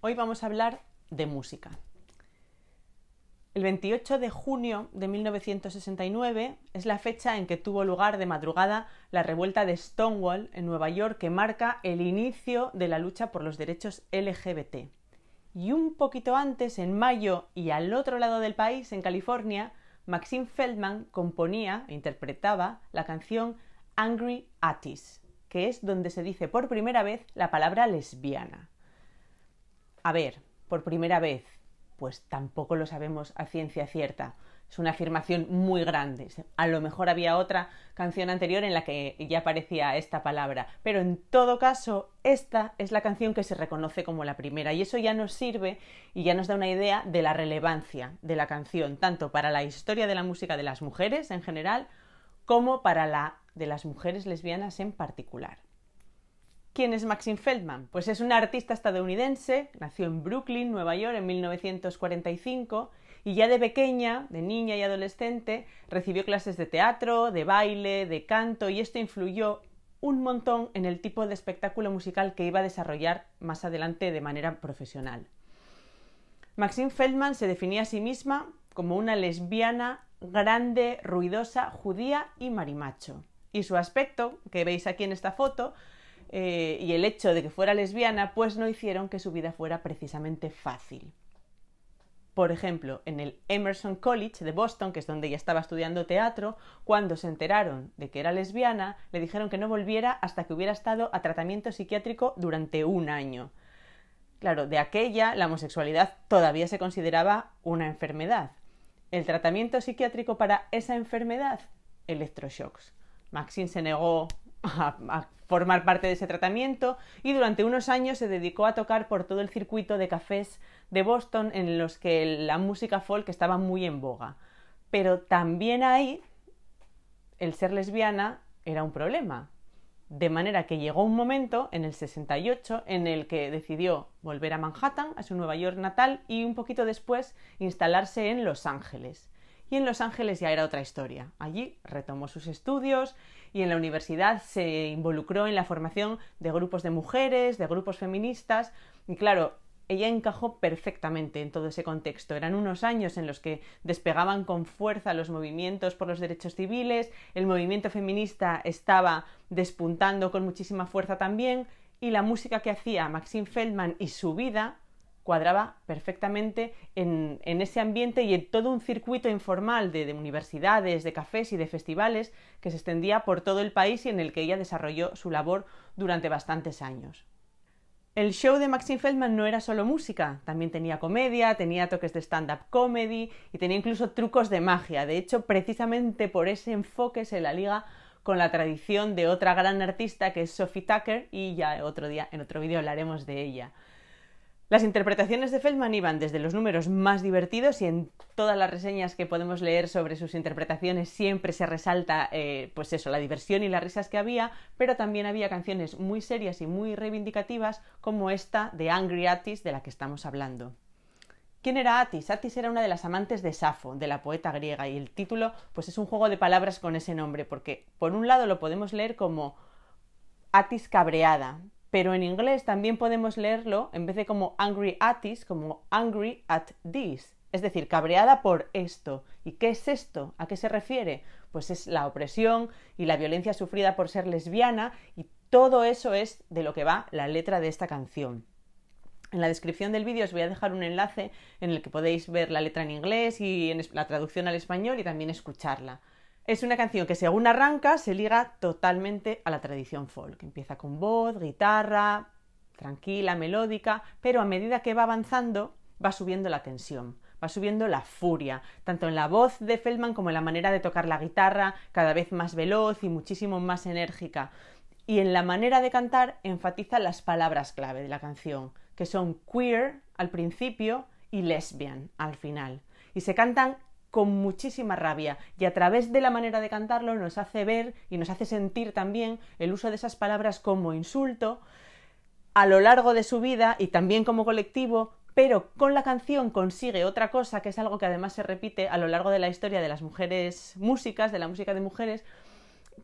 Hoy vamos a hablar de música. El 28 de junio de 1969 es la fecha en que tuvo lugar de madrugada la revuelta de Stonewall en Nueva York que marca el inicio de la lucha por los derechos LGBT. Y un poquito antes, en mayo y al otro lado del país, en California, Maxine Feldman componía e interpretaba la canción Angry Atis", que es donde se dice por primera vez la palabra lesbiana. A ver, por primera vez, pues tampoco lo sabemos a ciencia cierta. Es una afirmación muy grande. A lo mejor había otra canción anterior en la que ya aparecía esta palabra, pero en todo caso, esta es la canción que se reconoce como la primera y eso ya nos sirve y ya nos da una idea de la relevancia de la canción, tanto para la historia de la música de las mujeres en general como para la de las mujeres lesbianas en particular. ¿Quién es Maxine Feldman? Pues es una artista estadounidense, nació en Brooklyn, Nueva York, en 1945 y ya de pequeña, de niña y adolescente, recibió clases de teatro, de baile, de canto y esto influyó un montón en el tipo de espectáculo musical que iba a desarrollar más adelante de manera profesional. Maxine Feldman se definía a sí misma como una lesbiana grande, ruidosa, judía y marimacho. Y su aspecto, que veis aquí en esta foto, eh, y el hecho de que fuera lesbiana, pues no hicieron que su vida fuera precisamente fácil. Por ejemplo, en el Emerson College de Boston, que es donde ella estaba estudiando teatro, cuando se enteraron de que era lesbiana, le dijeron que no volviera hasta que hubiera estado a tratamiento psiquiátrico durante un año. Claro, de aquella la homosexualidad todavía se consideraba una enfermedad. El tratamiento psiquiátrico para esa enfermedad, electroshocks. Maxine se negó a, formar parte de ese tratamiento y durante unos años se dedicó a tocar por todo el circuito de cafés de Boston en los que la música folk estaba muy en boga. Pero también ahí el ser lesbiana era un problema. De manera que llegó un momento, en el 68, en el que decidió volver a Manhattan, a su Nueva York natal, y un poquito después instalarse en Los Ángeles y en Los Ángeles ya era otra historia. Allí retomó sus estudios y en la universidad se involucró en la formación de grupos de mujeres, de grupos feministas y claro, ella encajó perfectamente en todo ese contexto. Eran unos años en los que despegaban con fuerza los movimientos por los derechos civiles, el movimiento feminista estaba despuntando con muchísima fuerza también y la música que hacía Maxine Feldman y su vida cuadraba perfectamente en, ese ambiente y en todo un circuito informal de, de, universidades, de cafés y de festivales que se extendía por todo el país y en el que ella desarrolló su labor durante bastantes años. El show de Maxine Feldman no era solo música, también tenía comedia, tenía toques de stand-up comedy y tenía incluso trucos de magia. De hecho, precisamente por ese enfoque se la liga con la tradición de otra gran artista que es Sophie Tucker y ya otro día en otro vídeo hablaremos de ella. Las interpretaciones de Feldman iban desde los números más divertidos y en todas las reseñas que podemos leer sobre sus interpretaciones siempre se resalta, eh, pues eso, la diversión y las risas que había, pero también había canciones muy serias y muy reivindicativas como esta de Angry Atis de la que estamos hablando. ¿Quién era Atis? Atis era una de las amantes de Safo, de la poeta griega, y el título pues es un juego de palabras con ese nombre, porque por un lado lo podemos leer como Atis cabreada, pero en inglés también podemos leerlo en vez de como angry at this, como angry at this, es decir, cabreada por esto. ¿Y qué es esto? ¿A qué se refiere? Pues es la opresión y la violencia sufrida por ser lesbiana y todo eso es de lo que va la letra de esta canción. En la descripción del vídeo os voy a dejar un enlace en el que podéis ver la letra en inglés y en la traducción al español y también escucharla. Es una canción que según arranca se liga totalmente a la tradición folk. Empieza con voz, guitarra, tranquila, melódica, pero a medida que va avanzando va subiendo la tensión, va subiendo la furia, tanto en la voz de Feldman como en la manera de tocar la guitarra, cada vez más veloz y muchísimo más enérgica. Y en la manera de cantar enfatiza las palabras clave de la canción, que son queer al principio y lesbian al final. Y se cantan con muchísima rabia y a través de la manera de cantarlo nos hace ver y nos hace sentir también el uso de esas palabras como insulto a lo largo de su vida y también como colectivo, pero con la canción consigue otra cosa que es algo que además se repite a lo largo de la historia de las mujeres músicas, de la música de mujeres,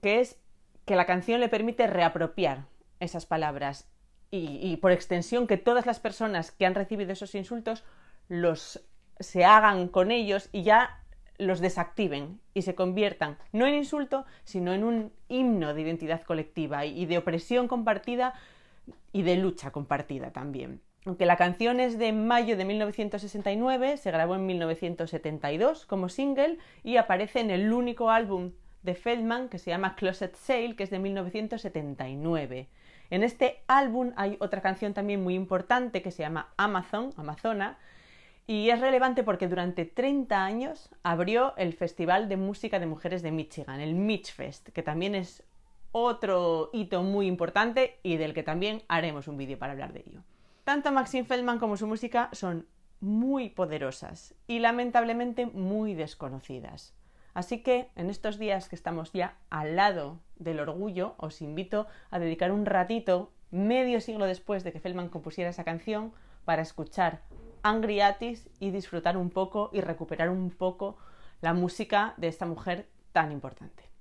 que es que la canción le permite reapropiar esas palabras y, por extensión que todas las personas que han recibido esos insultos los se hagan con ellos y ya los desactiven y se conviertan no en insulto, sino en un himno de identidad colectiva y de opresión compartida y de lucha compartida también. Aunque la canción es de mayo de 1969, se grabó en 1972 como single y aparece en el único álbum de Feldman que se llama Closet Sale, que es de 1979. En este álbum hay otra canción también muy importante que se llama Amazon, Amazona, y es relevante porque durante 30 años abrió el Festival de Música de Mujeres de Michigan, el Mitch que también es otro hito muy importante y del que también haremos un vídeo para hablar de ello. Tanto Maxine Feldman como su música son muy poderosas y lamentablemente muy desconocidas. Así que en estos días que estamos ya al lado del orgullo, os invito a dedicar un ratito, medio siglo después de que Feldman compusiera esa canción, para escuchar Angriatis y disfrutar un poco y recuperar un poco la música de esta mujer tan importante.